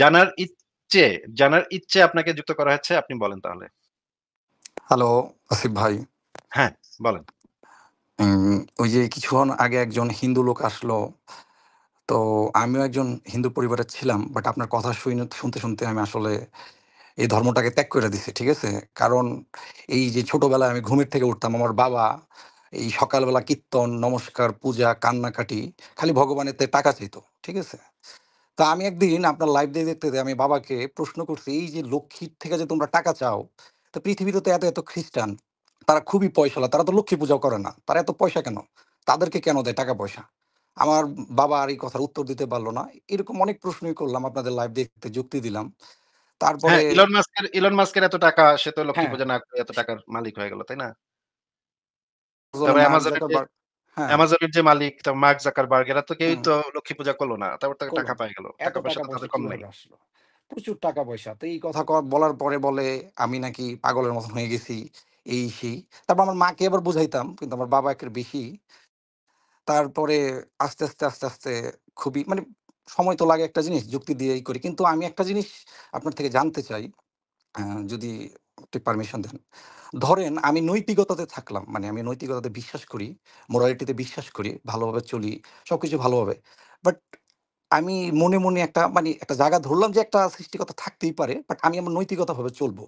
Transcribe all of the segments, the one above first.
জানার ইচ্ছে জানার ইচ্ছে আপনাকে যুক্ত করা হয়েছে আপনি বলেন তাহলে হ্যালো আসিফ ভাই হ্যাঁ বলেন ওই যে কিছুক্ষণ আগে একজন হিন্দু লোক আসলো তো আমিও একজন হিন্দু পরিবারে ছিলাম বাট আপনার কথা শুনতে শুনতে আমি আসলে এই ধর্মটাকে ত্যাগ করে দিছি ঠিক আছে কারণ এই যে ছোটবেলায় আমি ঘুমের থেকে উঠতাম আমার বাবা এই সকালবেলা কীর্তন নমস্কার পূজা কান্নাকাটি খালি ভগবানের টাকা চাইতো ঠিক আছে তা আমি একদিন আপনার লাইভ দিয়ে দেখতে আমি বাবাকে প্রশ্ন করছি এই যে লক্ষ্মীর থেকে যে তোমরা টাকা চাও তো পৃথিবীতে তো এত এত খ্রিস্টান তারা খুবই পয়সালা তারা তো লক্ষ্মী পূজা করে না তারা এত পয়সা কেন তাদেরকে কেন দেয় টাকা পয়সা আমার বাবা আর এই কথার উত্তর দিতে পারলো না এরকম অনেক প্রশ্নই করলাম আপনাদের লাইভ দেখতে যুক্তি দিলাম হ্যাঁ, তারপরে ইলন মাস্কের ইলন মাস্কের এত টাকা সে তো লক্ষ্মী হ্যাঁ। পূজা না করে এত টাকার মালিক হয়ে গেল তাই না অ্যামাজনের যে মালিক মার্ক জাকারবার্গ এরা তো তো লক্ষ্মী পূজা করলো না তারপর তাকে টাকা পাই গেল টাকা পয়সা তাদের কম প্রচুর টাকা পয়সা তো এই কথা বলার পরে বলে আমি নাকি পাগলের মতন হয়ে গেছি এই সেই তারপর আমার মাকে আবার বুঝাইতাম কিন্তু আমার বাবা একের বেশি তারপরে আস্তে আস্তে আস্তে আস্তে খুবই মানে সময় তো লাগে একটা জিনিস যুক্তি দিয়েই করি কিন্তু আমি একটা জিনিস আপনার থেকে জানতে চাই যদি একটি পারমিশন দেন ধরেন আমি নৈতিকতাতে থাকলাম মানে আমি নৈতিকতাতে বিশ্বাস করি মোরালিটিতে বিশ্বাস করি ভালোভাবে চলি সবকিছু ভালোভাবে বাট আমি মনে মনে একটা মানে একটা জায়গা ধরলাম যে একটা সৃষ্টিকতা থাকতেই পারে বাট আমি আমার নৈতিকতাভাবে চলবো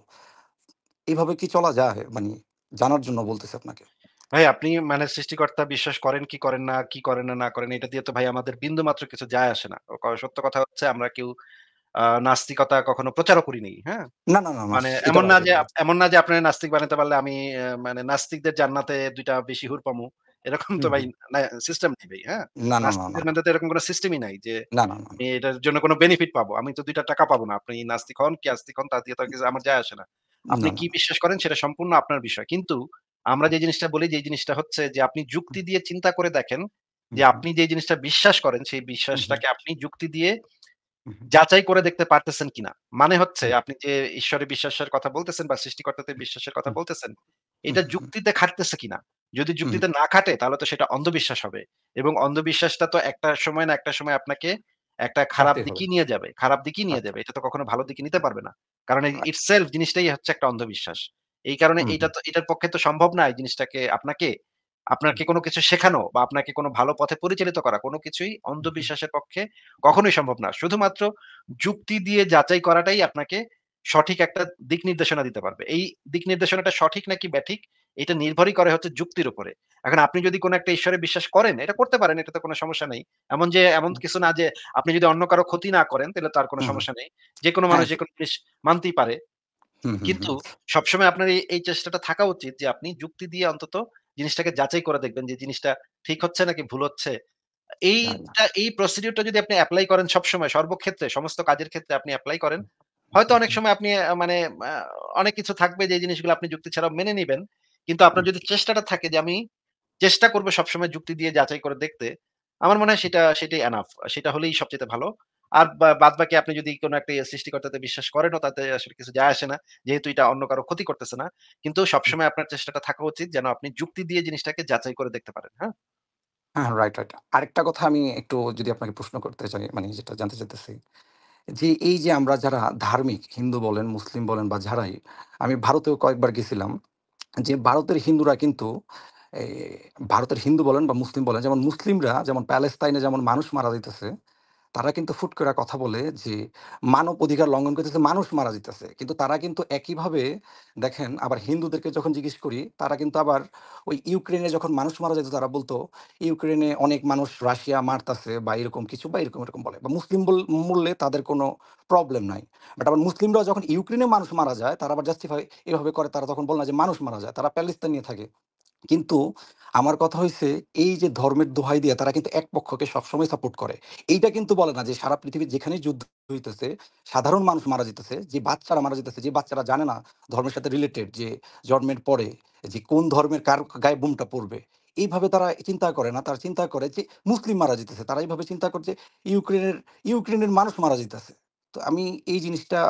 এইভাবে কি চলা যায় মানে জানার জন্য বলতেছে আপনাকে ভাই আপনি মানে সৃষ্টিকর্তা বিশ্বাস করেন কি করেন না কি করেন না না করেন এটা দিয়ে তো ভাই আমাদের বিন্দু মাত্র কিছু যায় আসে না সত্য কথা হচ্ছে আমরা কেউ নাস্তিকতা কখনো প্রচারও করিনি হ্যাঁ না না মানে এমন না যে এমন না যে আপনারা নাস্তিক বানাতে পারলে আমি মানে নাস্তিকদের জান্নাতে দুইটা বেশি হুর পামু এরকম তো ভাই সিস্টেম নেই ভাই হ্যাঁ নাস্তিকদের এরকম কোনো সিস্টেমই নাই যে আমি এটার জন্য কোনো বেনিফিট পাবো আমি তো দুইটা টাকা পাবো না আপনি নাস্তিক হন কি আস্তিক হন তা দিয়ে তো আমার যায় আসে না আপনি কি বিশ্বাস করেন সেটা সম্পূর্ণ আপনার বিষয় কিন্তু আমরা যে জিনিসটা বলি যে জিনিসটা হচ্ছে যে আপনি যুক্তি দিয়ে চিন্তা করে দেখেন যে আপনি যে জিনিসটা বিশ্বাস করেন সেই বিশ্বাসটাকে আপনি যুক্তি দিয়ে যাচাই করে দেখতে পারতেছেন কিনা মানে হচ্ছে আপনি যে ঈশ্বরে বিশ্বাসের কথা বলতেছেন বা সৃষ্টিকর্তাতে বিশ্বাসের কথা বলতেছেন এটা যুক্তিতে খাটতেছে কিনা যদি যুক্তিতে না খাটে তাহলে তো সেটা অন্ধবিশ্বাস হবে এবং অন্ধবিশ্বাসটা তো একটা সময় না একটা সময় আপনাকে একটা খারাপ দিকই নিয়ে যাবে খারাপ দিকই নিয়ে আচ্ছা। যাবে এটা তো কখনো ভালো দিকে নিতে পারবে না কারণ ইটসেলফ আচ্ছা। জিনিসটাই হচ্ছে একটা অন্ধবিশ্বাস এই কারণে এটা তো এটার পক্ষে তো সম্ভব না এই জিনিসটাকে আপনাকে আপনাকে কোনো কিছু শেখানো বা আপনাকে কোনো ভালো পথে পরিচালিত করা কোনো কিছুই অন্ধবিশ্বাসের পক্ষে কখনোই সম্ভব না শুধুমাত্র যুক্তি দিয়ে যাচাই করাটাই আপনাকে সঠিক একটা দিক নির্দেশনা দিতে পারবে এই দিক নির্দেশনাটা সঠিক নাকি ব্যাঠিক এটা নির্ভরই করে হচ্ছে যুক্তির উপরে এখন আপনি যদি কোনো একটা ঈশ্বরে বিশ্বাস করেন এটা করতে পারেন এটা তো কোনো সমস্যা নেই এমন যে এমন কিছু না যে আপনি যদি অন্য কারো ক্ষতি না করেন তাহলে তার কোনো সমস্যা নেই যে কোনো মানুষ হ্যাঁ। যে কোনো জিনিস মানতেই পারে কিন্তু সবসময় আপনার এই চেষ্টাটা থাকা উচিত যে আপনি যুক্তি দিয়ে অন্তত জিনিসটাকে যাচাই করে দেখবেন যে জিনিসটা ঠিক হচ্ছে নাকি ভুল হচ্ছে এইটা এই প্রসিডিউরটা যদি আপনি অ্যাপ্লাই করেন সবসময় সর্বক্ষেত্রে সমস্ত কাজের ক্ষেত্রে আপনি অ্যাপ্লাই করেন হয়তো অনেক সময় আপনি মানে অনেক কিছু থাকবে যে জিনিসগুলো আপনি যুক্তি ছাড়াও মেনে নেবেন কিন্তু আপনার যদি চেষ্টাটা থাকে যে আমি চেষ্টা করবো সবসময় যুক্তি দিয়ে যাচাই করে দেখতে আমার মনে হয় সেটা সেটাই এনাফ সেটা হলেই সবচেয়ে ভালো আর বাদ বাকি আপনি যদি কোনো একটা ইয়ে সৃষ্টিকর্তাতে বিশ্বাস করেন তাতে আসলে কিছু যায় আসে না যেহেতু এটা অন্য কারো ক্ষতি করতেছে না কিন্তু সবসময় আপনার চেষ্টাটা থাকা উচিত যেন আপনি যুক্তি দিয়ে জিনিসটাকে যাচাই করে দেখতে পারেন হ্যাঁ হ্যাঁ রাইট হ্যাঁ, রাইট আরেকটা কথা আমি একটু যদি আপনাকে প্রশ্ন করতে চাই মানে যেটা জানতে চাইতেছি যে এই যে আমরা যারা ধার্মিক হিন্দু বলেন মুসলিম বলেন বা যারাই আমি ভারতেও কয়েকবার গেছিলাম যে ভারতের হিন্দুরা কিন্তু এই ভারতের হিন্দু বলেন বা মুসলিম বলেন যেমন মুসলিমরা যেমন প্যালেস্তাইনে যেমন মানুষ মারা যেতেছে তারা কিন্তু ফুট করে কথা বলে যে মানব অধিকার লঙ্ঘন করতেছে মানুষ মারা যেতেছে কিন্তু তারা কিন্তু একইভাবে দেখেন আবার হিন্দুদেরকে যখন জিজ্ঞেস করি তারা কিন্তু আবার ওই ইউক্রেনে যখন মানুষ মারা যেত তারা বলতো ইউক্রেনে অনেক মানুষ রাশিয়া মারতাছে বা এরকম কিছু বা এরকম এরকম বলে বা মুসলিম মূল্যে তাদের কোনো প্রবলেম নাই বাট আবার মুসলিমরা যখন ইউক্রেনে মানুষ মারা যায় তারা আবার জাস্টিফাই এভাবে করে তারা তখন বলে না যে মানুষ মারা যায় তারা প্যালেস্তান নিয়ে থাকে কিন্তু আমার কথা হয়েছে এই যে ধর্মের দোহাই দিয়ে তারা কিন্তু এক পক্ষকে সবসময় সাপোর্ট করে এইটা কিন্তু বলে না যে সারা পৃথিবীর যেখানে যুদ্ধ হইতেছে সাধারণ মানুষ মারা যেতেছে যে বাচ্চারা মারা যেতেছে যে বাচ্চারা জানে না ধর্মের সাথে রিলেটেড যে জন্মের পরে যে কোন ধর্মের কার গায়ে বুমটা পড়বে এইভাবে তারা চিন্তা করে না তারা চিন্তা করে যে মুসলিম মারা যেতেছে তারা এইভাবে চিন্তা করছে ইউক্রেনের ইউক্রেনের মানুষ মারা যেতেছে তো আমি এই জিনিসটা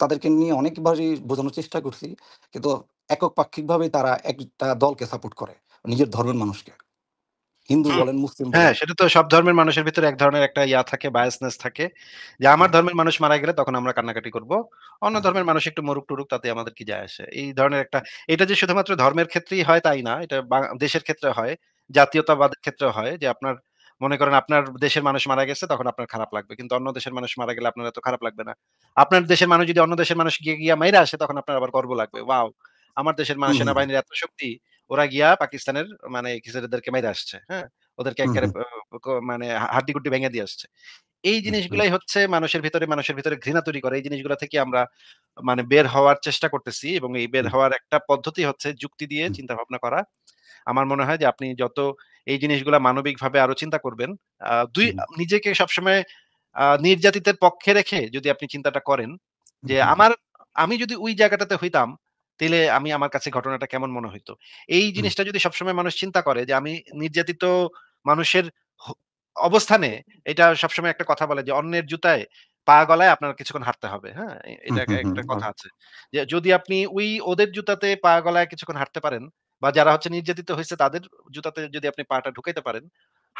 তাদেরকে নিয়ে অনেকবারই বোঝানোর চেষ্টা করছি কিন্তু একক পাক্ষিকভাবে তারা একটা দলকে সাপোর্ট করে নিজের ধর্মের মানুষকে হিন্দু বলেন মুসলিম হ্যাঁ সেটা তো সব ধর্মের মানুষের ভিতরে এক ধরনের একটা ইয়া থাকে বায়াসনেস থাকে যে আমার হ্যাঁ। ধর্মের মানুষ মারা গেলে তখন আমরা কান্নাকাটি করব অন্য হ্যাঁ। ধর্মের মানুষ একটু মরুক টুরুক তাতে আমাদের কি যায় আসে এই ধরনের একটা এটা যে শুধুমাত্র ধর্মের ক্ষেত্রেই হয় তাই না এটা দেশের ক্ষেত্রে হয় জাতীয়তাবাদের ক্ষেত্রে হয় যে আপনার মনে করেন আপনার দেশের মানুষ মারা গেছে তখন আপনার খারাপ লাগবে কিন্তু অন্য দেশের মানুষ মারা গেলে আপনার এত খারাপ লাগবে না আপনার দেশের মানুষ যদি অন্য দেশের মানুষ গিয়ে গিয়ে মাইরা আসে তখন আপনার আবার গর্ব লাগবে ওয়াও আমার দেশের মানে সেনাবাহিনীর এত শক্তি ওরা গিয়া পাকিস্তানের মানে কিসারদেরকে মেরে আসছে হ্যাঁ ওদেরকে একেবারে মানে হাড্ডি গুড্ডি ভেঙে দিয়ে আসছে এই জিনিসগুলাই হচ্ছে মানুষের ভিতরে মানুষের ভিতরে ঘৃণা তৈরি করে এই জিনিসগুলো থেকে আমরা মানে বের হওয়ার চেষ্টা করতেছি এবং এই বের হওয়ার একটা পদ্ধতি হচ্ছে যুক্তি দিয়ে চিন্তা ভাবনা করা আমার মনে হয় যে আপনি যত এই জিনিসগুলো মানবিক ভাবে আরো চিন্তা করবেন দুই নিজেকে সবসময় নির্যাতিতের পক্ষে রেখে যদি আপনি চিন্তাটা করেন যে আমার আমি যদি ওই জায়গাটাতে হইতাম তাহলে আমি আমার কাছে ঘটনাটা কেমন মনে হইতো এই জিনিসটা যদি সবসময় মানুষ চিন্তা করে যে আমি নির্যাতিত মানুষের অবস্থানে এটা সবসময় একটা কথা বলে যে অন্যের জুতায় পা গলায় আপনার কিছুক্ষণ হাঁটতে হবে হ্যাঁ এটা একটা কথা আছে যে যদি আপনি ওই ওদের জুতাতে পা গলায় কিছুক্ষণ হাঁটতে পারেন বা যারা হচ্ছে নির্যাতিত হয়েছে তাদের জুতাতে যদি আপনি পাটা ঢুকাইতে পারেন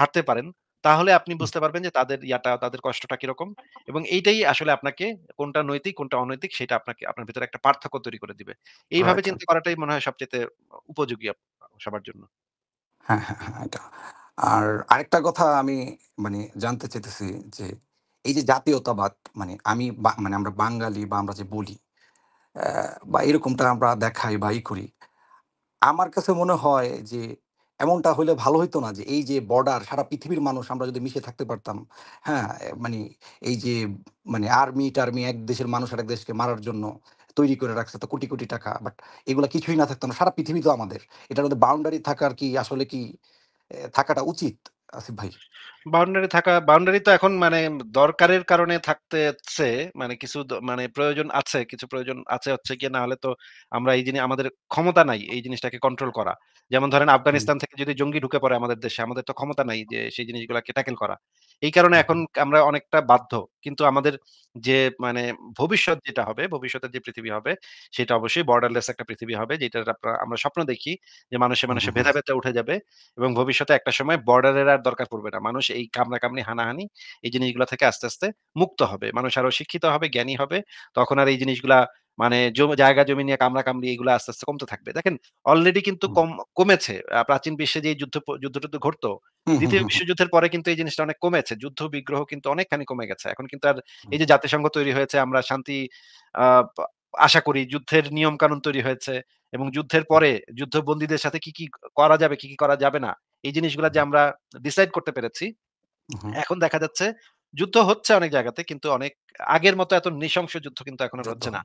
হাঁটতে পারেন তাহলে আপনি বুঝতে পারবেন যে তাদের ইয়াটা তাদের কষ্টটা কিরকম এবং এইটাই আসলে আপনাকে কোনটা নৈতিক কোনটা অনৈতিক সেটা আপনাকে আপনার ভিতরে একটা পার্থক্য তৈরি করে দিবে এইভাবে আচ্ছা। চিন্তা করাটাই মনে হয় সবচেয়ে উপযোগী সবার জন্য হ্যাঁ, হ্যাঁ হ্যাঁ এটা আর আরেকটা কথা আমি মানে জানতে চেতেছি যে এই যে জাতীয়তাবাদ মানে আমি মানে আমরা বাঙালি বা আমরা যে বলি বা এরকমটা আমরা দেখাই বা ই করি আমার কাছে মনে হয় যে এমনটা হলে ভালো হইতো না যে এই যে বর্ডার সারা পৃথিবীর মানুষ আমরা যদি মিশে থাকতে পারতাম হ্যাঁ মানে এই যে মানে আর্মি টার্মি এক দেশের মানুষ আর এক দেশকে মারার জন্য তৈরি করে রাখছে তো কোটি কোটি টাকা বাট এগুলো কিছুই না থাকতো না সারা পৃথিবী তো আমাদের এটার মধ্যে বাউন্ডারি থাকার কি আসলে কি থাকাটা উচিত আসিফ ভাই বাউন্ডারি থাকা বাউন্ডারি তো এখন মানে দরকারের কারণে থাকতেছে মানে কিছু মানে প্রয়োজন আছে কিছু প্রয়োজন আছে হচ্ছে কি না হলে তো আমরা এই জিনিস আমাদের ক্ষমতা নাই এই জিনিসটাকে কন্ট্রোল করা যেমন ধরেন আফগানিস্তান থেকে যদি জঙ্গি ঢুকে পড়ে আমাদের দেশে আমাদের তো ক্ষমতা নাই যে সেই জিনিসগুলোকে ট্যাকেল করা এই কারণে এখন আমরা অনেকটা বাধ্য কিন্তু আমাদের যে মানে ভবিষ্যৎ যেটা হবে ভবিষ্যতে যে পৃথিবী হবে সেটা অবশ্যই বর্ডারলেস একটা পৃথিবী হবে যেটা আমরা স্বপ্ন দেখি যে মানুষে মানুষে ভেদাভেদটা উঠে যাবে এবং ভবিষ্যতে একটা সময় বর্ডারের আর দরকার পড়বে না মানুষ এই কামনি হানাহানি এই জিনিসগুলো থেকে আস্তে আস্তে মুক্ত হবে মানুষ আরো শিক্ষিত হবে জ্ঞানী হবে তখন আর এই জিনিসগুলা মানে জায়গা জমি নিয়ে কামড়া কামড়ি এগুলো আস্তে আস্তে কমতে থাকবে দেখেন অলরেডি কিন্তু কম কমেছে প্রাচীন বিশ্বে যে যুদ্ধ টুদ্ধ ঘটতো দ্বিতীয় বিশ্বযুদ্ধের পরে কিন্তু এই জিনিসটা অনেক কমেছে যুদ্ধ বিগ্রহ কিন্তু অনেকখানি কমে গেছে এখন কিন্তু আর এই যে জাতিসংঘ তৈরি হয়েছে আমরা শান্তি আশা করি যুদ্ধের নিয়ম কানুন তৈরি হয়েছে এবং যুদ্ধের পরে যুদ্ধবন্দীদের সাথে কি কি করা যাবে কি কি করা যাবে না এই জিনিসগুলো যে আমরা ডিসাইড করতে পেরেছি এখন দেখা যাচ্ছে যুদ্ধ হচ্ছে অনেক জায়গাতে কিন্তু অনেক আগের মতো এত নৃশংস যুদ্ধ কিন্তু এখন হচ্ছে না।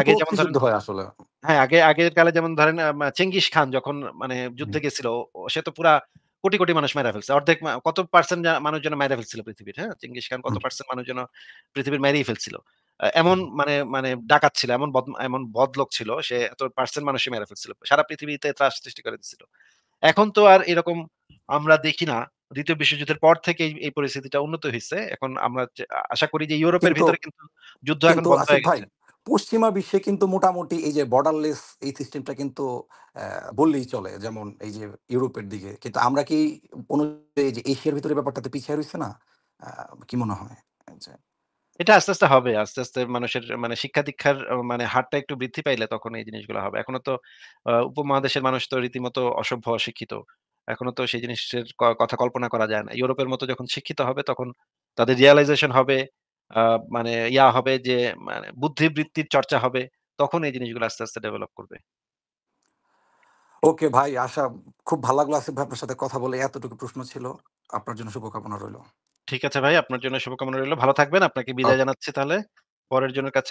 আগে যেমন ধরেন আসলে। হ্যাঁ, আগে আগের কালে যেমন ধরেন চেঙ্গিস খান যখন মানে যুদ্ধে গেছিল সে তো পুরা কোটি, কোটি মানুষ মেরে ফেলছে। অর্ধেক কত পার্সেন্ট মানুষ যেন মেরে ফেলছিল পৃথিবীর, হ্যাঁ? চেঙ্গিস খান কত পার্সেন্ট মানুষ যেন পৃথিবীর মেরেই ফেলছিল। এমন মানে মানে ডাকাত ছিল, এমন বদ এমন বদলোক ছিল। সে এত পার্সেন্ট মানুষই মেরে ফেলছিল। সারা পৃথিবীতে ত্রাস সৃষ্টি করে দিছিল। এখন তো আর এরকম আমরা দেখি না। দ্বিতীয় বিশ্বযুদ্ধের পর থেকে এই পরিস্থিতিটা উন্নত হয়েছে এখন আমরা আশা করি যে ইউরোপের ভিতরে কিন্তু যুদ্ধ এখন বন্ধ হয়ে গেছে পশ্চিমা বিশ্বে কিন্তু মোটামুটি এই যে বর্ডারলেস এই সিস্টেমটা কিন্তু বললেই চলে যেমন এই যে ইউরোপের দিকে কিন্তু আমরা কি অনুযায়ী যে এশিয়ার ভিতরে ব্যাপারটাতে পিছিয়ে রয়েছে না কি মনে হয় আচ্ছা। এটা আস্তে আস্তে হবে আস্তে আস্তে মানুষের মানে শিক্ষা দীক্ষার মানে হারটা একটু বৃদ্ধি পাইলে তখন এই জিনিসগুলো হবে এখনো তো উপমহাদেশের মানুষ তো রীতিমতো অসভ্য অশিক্ষিত এখনো তো সেই জিনিসের কথা কল্পনা করা যায় না। ইউরোপের মতো যখন শিক্ষিত হবে তখন তাদের realization হবে মানে ইয়া হবে যে মানে বুদ্ধিবৃত্তির চর্চা হবে। তখন এই জিনিসগুলো আস্তে, আস্তে ডেভেলপ করবে। ওকে ভাই আশা খুব ভালো লাগলো আসিফ ভাই আপনার সাথে কথা বলে। এতটুকু প্রশ্ন ছিল। আপনার জন্য শুভকামনা রইল ঠিক আছে ভাই, আপনার জন্য শুভকামনা রইল ভালো থাকবেন। আপনাকে বিদায় জানাচ্ছি তাহলে। পরের জনের কাছে